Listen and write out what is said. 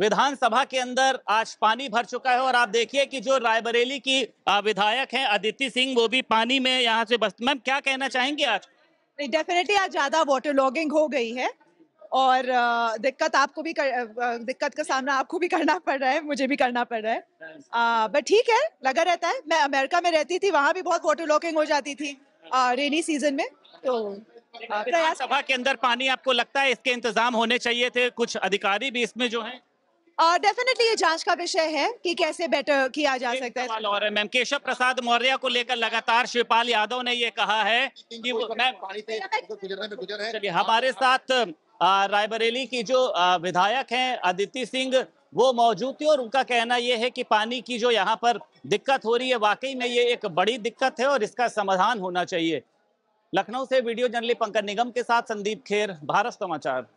विधानसभा के अंदर आज पानी भर चुका है और आप देखिए कि जो रायबरेली की विधायक हैं अदिति सिंह वो भी पानी में यहाँ से बस मैम क्या कहना चाहेंगे आज डेफिनेटली आज ज्यादा वाटर लॉगिंग हो गई है और दिक्कत आपको भी कर, दिक्कत का सामना आपको भी करना पड़ रहा है मुझे भी करना पड़ रहा है बट ठीक है लगा रहता है मैं अमेरिका में रहती थी वहाँ भी बहुत वाटर लॉगिंग हो जाती थी रेनी सीजन में तो सभा के अंदर पानी आपको लगता है इसके इंतजाम होने चाहिए थे कुछ अधिकारी भी इसमें जो है डेफिनेटली uh, ये जांच का विषय है कि कैसे बेटर किया जा सकता है और है मैम केशव प्रसाद मौर्य को लेकर लगातार शिवपाल यादव ने ये कहा है कि मैम हमारे साथ रायबरेली की जो विधायक हैं आदित्य सिंह वो मौजूद थी और उनका कहना ये है कि पानी की जो यहाँ पर दिक्कत हो रही है वाकई में ये एक बड़ी दिक्कत है और इसका समाधान होना चाहिए लखनऊ से वीडियो जर्नली पंकज निगम के साथ संदीप खेर भारत समाचार